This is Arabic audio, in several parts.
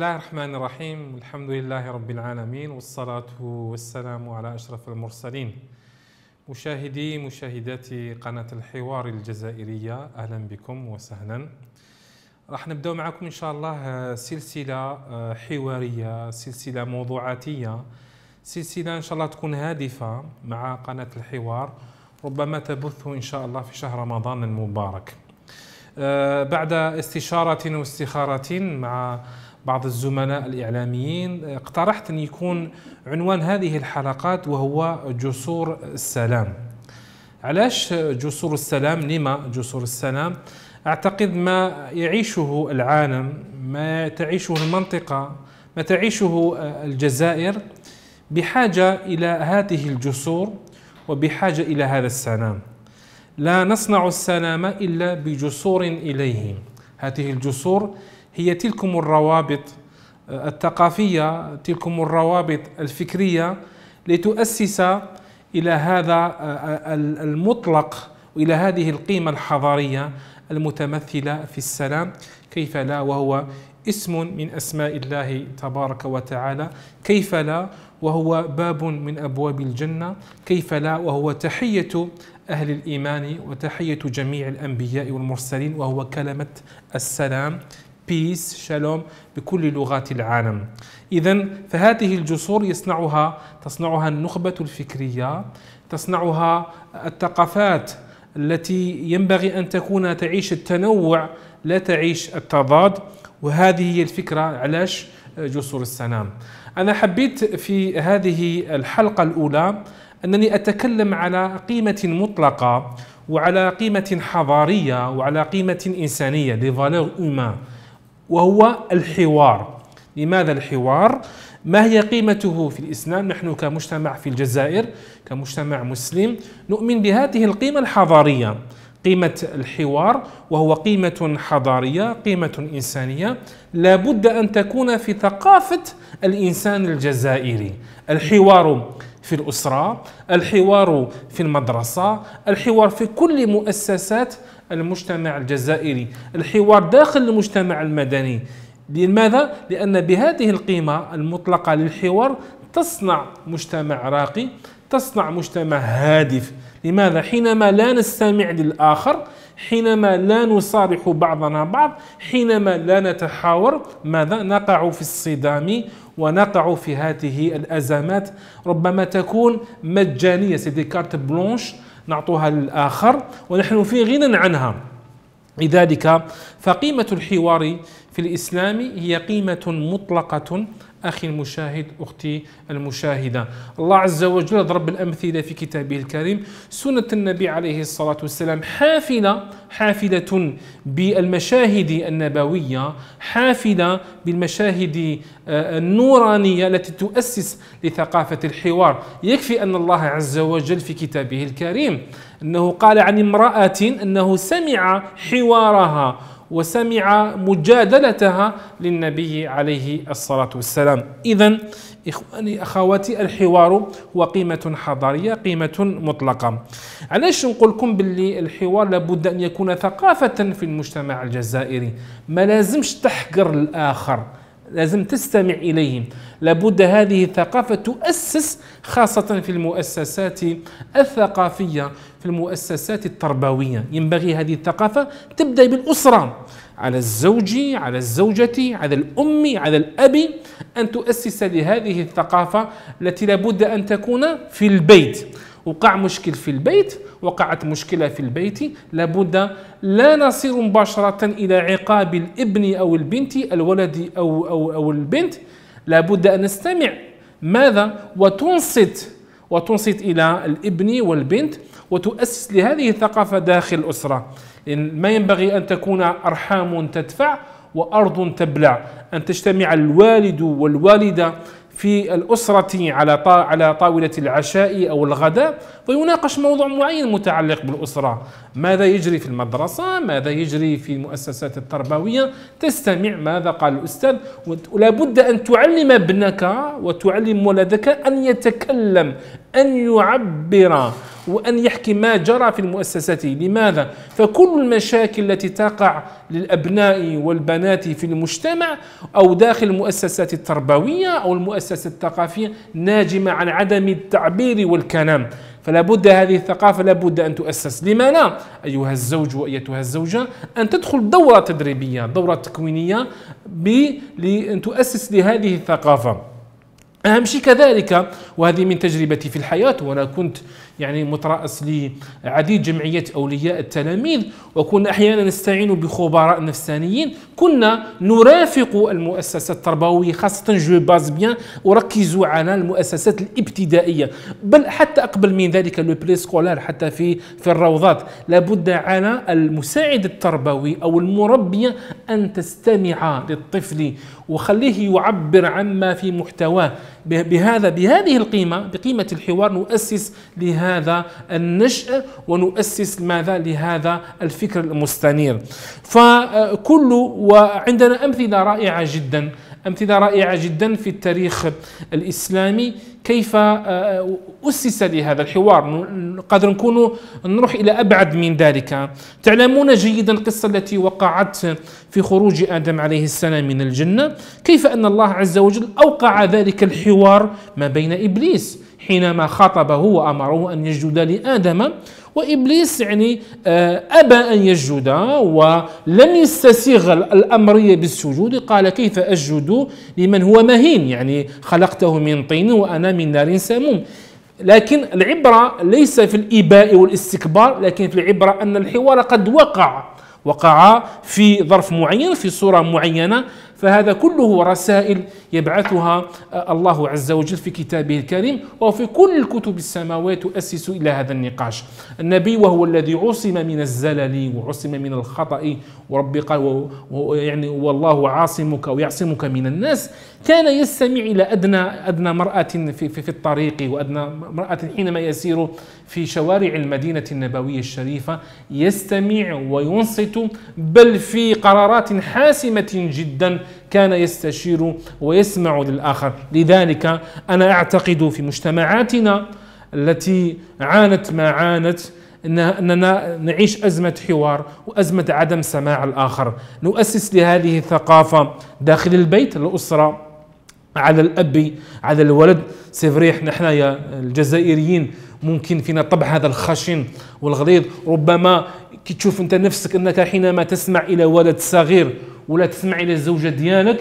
الله الرحمن الرحيم الحمد لله رب العالمين والصلاة والسلام على أشرف المرسلين مشاهدي مشاهداتي قناة الحوار الجزائرية أهلا بكم وسهلا راح نبدأ معكم إن شاء الله آه، سلسلة آه، حوارية سلسلة موضوعاتية سلسلة إن شاء الله تكون هادفة مع قناة الحوار ربما تبث إن شاء الله في شهر رمضان المبارك آه، بعد استشارة واستخارة مع بعض الزملاء الإعلاميين آه، اقترحت أن يكون عنوان هذه الحلقات وهو جسور السلام علاش جسور السلام لما جسور السلام أعتقد ما يعيشه العالم ما تعيشه المنطقة ما تعيشه آه، الجزائر بحاجة إلى هذه الجسور وبحاجة إلى هذا السلام لا نصنع السلام إلا بجسور إليه هذه الجسور هي تلكم الروابط آه، الثقافية تلكم الروابط الفكرية لتؤسس إلى هذا آه، آه، المطلق وإلى هذه القيمة الحضارية المتمثلة في السلام كيف لا وهو اسم من أسماء الله تبارك وتعالى كيف لا وهو باب من أبواب الجنة كيف لا وهو تحية أهل الإيمان وتحية جميع الأنبياء والمرسلين وهو كلمة السلام بيس شالوم بكل لغات العالم إذا فهذه الجسور يصنعها تصنعها النخبة الفكرية تصنعها الثقافات التي ينبغي أن تكون تعيش التنوع لا تعيش التضاد وهذه هي الفكرة علاش جسور السلام أنا حبيت في هذه الحلقة الأولى أنني أتكلم على قيمة مطلقة وعلى قيمة حضارية وعلى قيمة إنسانية دي فالور وهو الحوار لماذا الحوار؟ ما هي قيمته في الإسلام؟ نحن كمجتمع في الجزائر كمجتمع مسلم نؤمن بهذه القيمة الحضارية قيمة الحوار وهو قيمة حضارية قيمة إنسانية لابد أن تكون في ثقافة الإنسان الجزائري الحوار في الأسرة الحوار في المدرسة الحوار في كل مؤسسات المجتمع الجزائري الحوار داخل المجتمع المدني لماذا؟ لأن بهذه القيمة المطلقة للحوار تصنع مجتمع راقي تصنع مجتمع هادف لماذا؟ حينما لا نستمع للآخر حينما لا نصارح بعضنا بعض حينما لا نتحاور ماذا؟ نقع في الصدام ونقع في هذه الأزمات ربما تكون مجانية سيدي كارت بلونش نعطوها للآخر ونحن في غنى عنها لذلك فقيمة الحوار في الإسلام هي قيمة مطلقة أخي المشاهد أختي المشاهدة الله عز وجل ضرب الأمثلة في كتابه الكريم سنة النبي عليه الصلاة والسلام حافلة حافلة بالمشاهد النبوية حافلة بالمشاهد آه، النورانية التي تؤسس لثقافة الحوار يكفي أن الله عز وجل في كتابه الكريم أنه قال عن امرأة أنه سمع حوارها وسمع مجادلتها للنبي عليه الصلاة والسلام إذا إخواني أخواتي الحوار هو قيمة حضارية قيمة مطلقة علاش نقول لكم باللي الحوار لابد أن يكون ثقافة في المجتمع الجزائري ما لازمش تحقر الآخر لازم تستمع إليهم لابد هذه الثقافة تؤسس خاصة في المؤسسات الثقافية في المؤسسات التربوية ينبغي هذه الثقافة تبدأ بالأسرة على الزوج على الزوجة على الأم على الأب أن تؤسس لهذه الثقافة التي لابد أن تكون في البيت وقع مشكل في البيت وقعت مشكلة في البيت لابد لا نصير مباشرة إلى عقاب الابن أو البنت الولد أو, أو, أو البنت لابد أن نستمع ماذا وتنصت وتنصت إلى الابن والبنت وتؤسس لهذه الثقافة داخل الأسرة ما ينبغي أن تكون أرحام تدفع وأرض تبلع أن تجتمع الوالد والوالدة في الأسرة على على طاولة العشاء أو الغداء ويناقش موضوع معين متعلق بالأسرة ماذا يجري في المدرسة ماذا يجري في المؤسسات التربوية تستمع ماذا قال الأستاذ ولا بد أن تعلم ابنك وتعلم ولدك أن يتكلم أن يعبر وأن يحكي ما جرى في المؤسسة لماذا؟ فكل المشاكل التي تقع للأبناء والبنات في المجتمع أو داخل المؤسسات التربوية أو المؤسسة الثقافية ناجمة عن عدم التعبير والكلام فلا بد هذه الثقافة لا بد أن تؤسس لما لا أيها الزوج وأيتها الزوجة أن تدخل دورة تدريبية دورة تكوينية لأن تؤسس لهذه الثقافة أهم شيء كذلك وهذه من تجربتي في الحياة وأنا كنت يعني مترأس لعديد جمعيات أولياء التلاميذ وكنا أحيانا نستعين بخبراء نفسانيين كنا نرافق المؤسسات التربوية خاصة جو باز بيان أركز على المؤسسات الابتدائية بل حتى أقبل من ذلك لو بلي سكولار حتى في في الروضات لابد على المساعد التربوي أو المربية أن تستمع للطفل وخليه يعبر عما في محتواه بهذا بهذه القيمة بقيمة الحوار نؤسس لهذا النشأ ونؤسس ماذا لهذا الفكر المستنير فكل وعندنا أمثلة رائعة جدا أمثلة رائعة جدا في التاريخ الإسلامي كيف آه، آه، أسس لهذا الحوار قد نكون نروح إلى أبعد من ذلك تعلمون جيدا القصة التي وقعت في خروج آدم عليه السلام من الجنة كيف أن الله عز وجل أوقع ذلك الحوار ما بين إبليس حينما خاطبه وأمره أن يسجد لآدم وإبليس يعني آه، أبى أن يسجد ولم يستسيغ الأمرية بالسجود قال كيف أسجد لمن هو مهين يعني خلقته من طين وأنا من نار سموم لكن العبرة ليس في الإباء والاستكبار لكن في العبرة أن الحوار قد وقع وقع في ظرف معين في صورة معينة فهذا كله رسائل يبعثها آه، الله عز وجل في كتابه الكريم وفي كل الكتب السماوية تؤسس إلى هذا النقاش النبي وهو الذي عصم من الزلل وعصم من الخطأ وربي قال يعني والله عاصمك ويعصمك من الناس كان يستمع إلى أدنى أدنى مرأة في, في, في الطريق وأدنى مرأة حينما يسير في شوارع المدينة النبوية الشريفة يستمع وينصت بل في قرارات حاسمة جدا كان يستشير ويسمع للآخر لذلك أنا أعتقد في مجتمعاتنا التي عانت ما عانت أننا نعيش أزمة حوار وأزمة عدم سماع الآخر نؤسس لهذه الثقافة داخل البيت الأسرة على الأب على الولد سيفريح نحن يا الجزائريين ممكن فينا طبع هذا الخشن والغليظ ربما كي تشوف انت نفسك انك حينما تسمع الى ولد صغير ولا تسمع الى الزوجه ديالك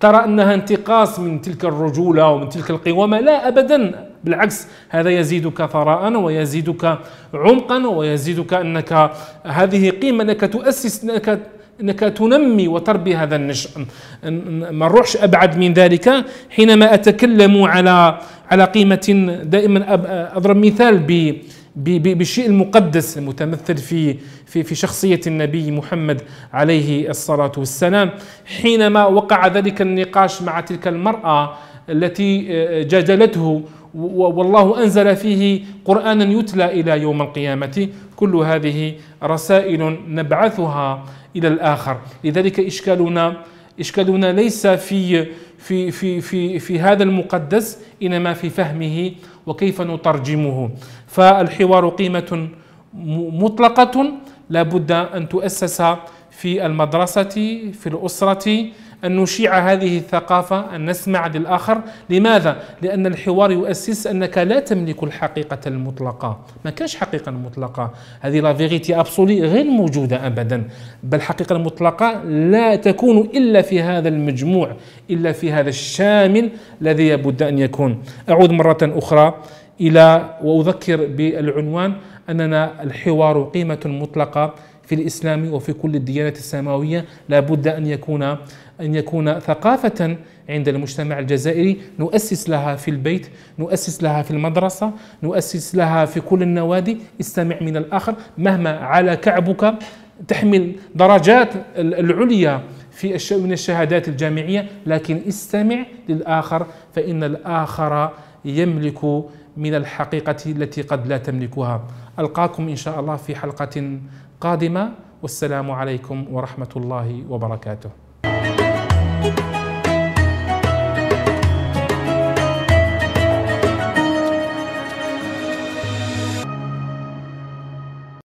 ترى انها انتقاص من تلك الرجوله ومن تلك القوامه لا ابدا بالعكس هذا يزيدك ثراء ويزيدك عمقا ويزيدك انك هذه قيمه انك تؤسس انك انك تنمي وتربي هذا النشء ما نروحش ابعد من ذلك حينما اتكلم على على قيمه دائما اضرب مثال ب بالشيء المقدس المتمثل في في في شخصيه النبي محمد عليه الصلاه والسلام حينما وقع ذلك النقاش مع تلك المراه التي آه، آه، جادلته والله انزل فيه قرانا يتلى الى يوم القيامه كل هذه رسائل نبعثها الى الاخر لذلك اشكالنا اشكالنا ليس في في في في في هذا المقدس انما في فهمه وكيف نترجمه فالحوار قيمة مطلقة لا بد أن تؤسس في المدرسة في الأسرة أن نشيع هذه الثقافة أن نسمع للآخر لماذا؟ لأن الحوار يؤسس أنك لا تملك الحقيقة المطلقة ما كانش حقيقة مطلقة هذه لا فيغيتي أبسولي غير موجودة أبدا بل الحقيقة المطلقة لا تكون إلا في هذا المجموع إلا في هذا الشامل الذي يبد أن يكون أعود مرة أخرى الى واذكر بالعنوان اننا الحوار قيمه مطلقه في الاسلام وفي كل الديانات السماويه لابد ان يكون ان يكون ثقافه عند المجتمع الجزائري نؤسس لها في البيت نؤسس لها في المدرسه نؤسس لها في كل النوادي استمع من الاخر مهما على كعبك تحمل درجات العليا في من الشهادات الجامعيه لكن استمع للاخر فان الاخر يملك من الحقيقة التي قد لا تملكها ألقاكم إن شاء الله في حلقة قادمة والسلام عليكم ورحمة الله وبركاته